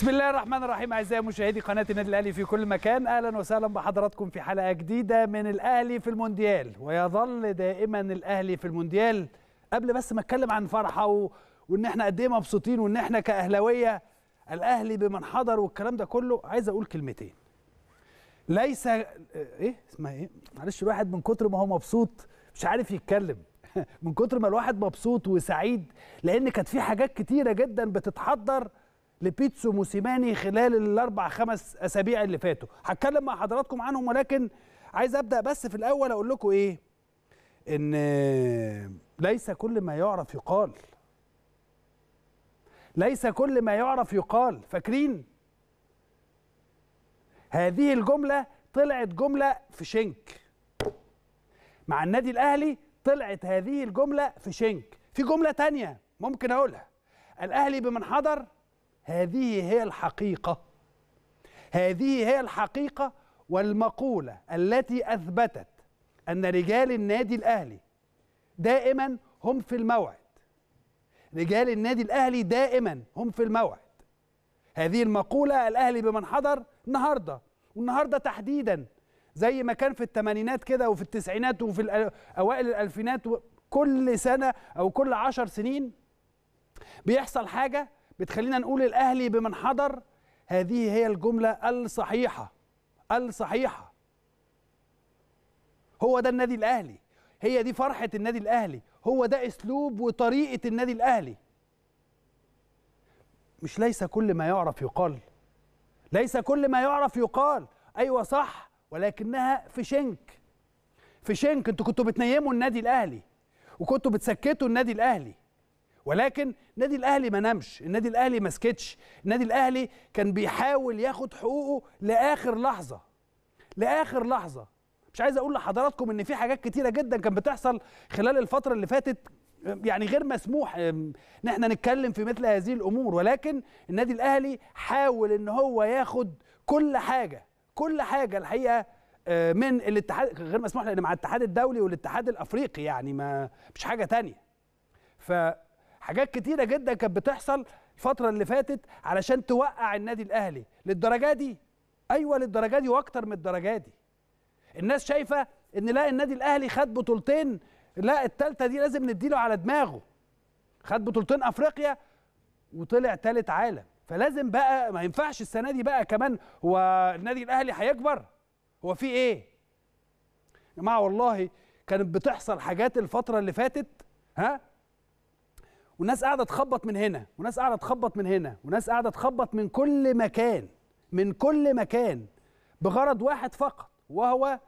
بسم الله الرحمن الرحيم اعزائي مشاهدي قناه النادي الاهلي في كل مكان اهلا وسهلا بحضراتكم في حلقه جديده من الاهلي في المونديال ويظل دائما الاهلي في المونديال قبل بس ما اتكلم عن فرحه و... وان احنا قد ايه مبسوطين وان احنا كاهلاويه الاهلي بمن حضر والكلام ده كله عايز اقول كلمتين ليس ايه اسمها ايه معلش الواحد من كتر ما هو مبسوط مش عارف يتكلم من كتر ما الواحد مبسوط وسعيد لان كانت في حاجات كتيره جدا بتتحضر لبيتسو موسيماني خلال الاربع خمس اسابيع اللي فاتوا هتكلم مع حضراتكم عنهم ولكن عايز ابدا بس في الاول اقول لكم ايه ان ليس كل ما يعرف يقال ليس كل ما يعرف يقال فاكرين هذه الجمله طلعت جمله في شنك مع النادي الاهلي طلعت هذه الجمله في شنك في جمله تانية ممكن اقولها الاهلي بمن حضر هذه هي الحقيقة هذه هي الحقيقة والمقولة التي أثبتت أن رجال النادي الأهلي دائما هم في الموعد رجال النادي الأهلي دائما هم في الموعد هذه المقولة الأهلي بمن حضر النهاردة والنهاردة تحديدا زي ما كان في الثمانينات كده وفي التسعينات وفي أوائل الألفينات كل سنة أو كل عشر سنين بيحصل حاجة بتخلينا نقول الاهلي بمن حضر هذه هي الجمله الصحيحه الصحيحه هو ده النادي الاهلي هي دي فرحه النادي الاهلي هو ده اسلوب وطريقه النادي الاهلي مش ليس كل ما يعرف يقال ليس كل ما يعرف يقال ايوه صح ولكنها في شنك في شنك انتوا كنتوا بتنيموا النادي الاهلي وكنتوا بتسكتوا النادي الاهلي ولكن النادي الاهلي ما نامش النادي الاهلي ما سكتش النادي الاهلي كان بيحاول ياخد حقوقه لاخر لحظه لاخر لحظه مش عايز اقول لحضراتكم ان في حاجات كتيره جدا كانت بتحصل خلال الفتره اللي فاتت يعني غير مسموح ان احنا نتكلم في مثل هذه الامور ولكن النادي الاهلي حاول ان هو ياخد كل حاجه كل حاجه الحقيقه آه، من الاتحاد غير مسموح لان مع الاتحاد الدولي والاتحاد الافريقي يعني ما مش حاجه تانية ف حاجات كتيره جدا كانت بتحصل الفتره اللي فاتت علشان توقع النادي الاهلي للدرجه دي ايوه للدرجه دي واكتر من الدرجه دي الناس شايفه ان لا النادي الاهلي خد بطولتين لا الثالثه دي لازم نديله على دماغه خد بطولتين افريقيا وطلع ثالث عالم فلازم بقى ما ينفعش السنه دي بقى كمان هو النادي الاهلي هيكبر هو في ايه يا جماعه والله كانت بتحصل حاجات الفتره اللي فاتت ها وناس قاعده تخبط من هنا وناس قاعده تخبط من هنا وناس قاعده تخبط من كل مكان من كل مكان بغرض واحد فقط وهو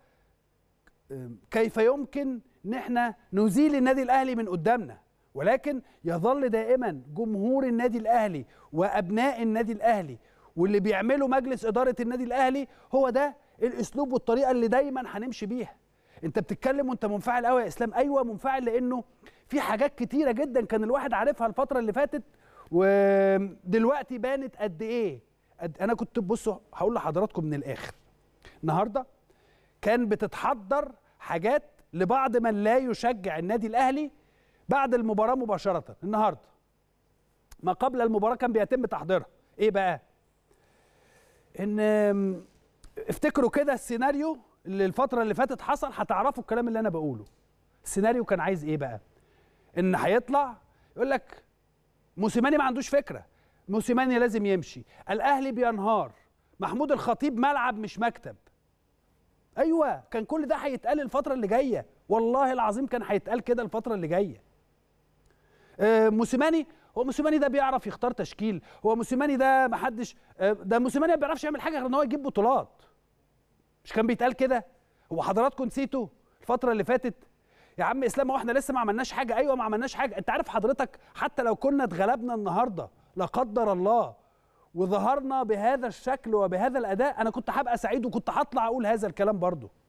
كيف يمكن ان احنا نزيل النادي الاهلي من قدامنا ولكن يظل دائما جمهور النادي الاهلي وابناء النادي الاهلي واللي بيعمله مجلس اداره النادي الاهلي هو ده الاسلوب والطريقه اللي دايما هنمشي بيها انت بتتكلم وانت منفعل قوي يا اسلام ايوه منفعل لانه في حاجات كتيره جدا كان الواحد عارفها الفتره اللي فاتت ودلوقتي بانت قد ايه قد انا كنت بصوا هقول لحضراتكم من الاخر النهارده كان بتتحضر حاجات لبعض من لا يشجع النادي الاهلي بعد المباراه مباشره النهارده ما قبل المباراه كان بيتم تحضيرها ايه بقى ان افتكروا كده السيناريو اللي الفترة اللي فاتت حصل هتعرفوا الكلام اللي انا بقوله السيناريو كان عايز ايه بقى ان هيطلع يقول لك موسيماني ما عندوش فكره موسيماني لازم يمشي الاهلي بينهار محمود الخطيب ملعب مش مكتب ايوه كان كل ده هيتقال الفتره اللي جايه والله العظيم كان هيتقال كده الفتره اللي جايه آه موسيماني هو موسيماني ده بيعرف يختار تشكيل هو موسيماني ده محدش آه ده موسيماني ما بيعرفش يعمل حاجه غير ان هو يجيب بطولات مش كان بيتقال كده هو حضراتكم نسيتوا الفتره اللي فاتت يا عم اسلام هو احنا لسه ما عملناش حاجه ايوه ما عملناش حاجه انت عارف حضرتك حتى لو كنا اتغلبنا النهارده لا قدر الله وظهرنا بهذا الشكل وبهذا الاداء انا كنت هبقى سعيد وكنت هطلع اقول هذا الكلام برضه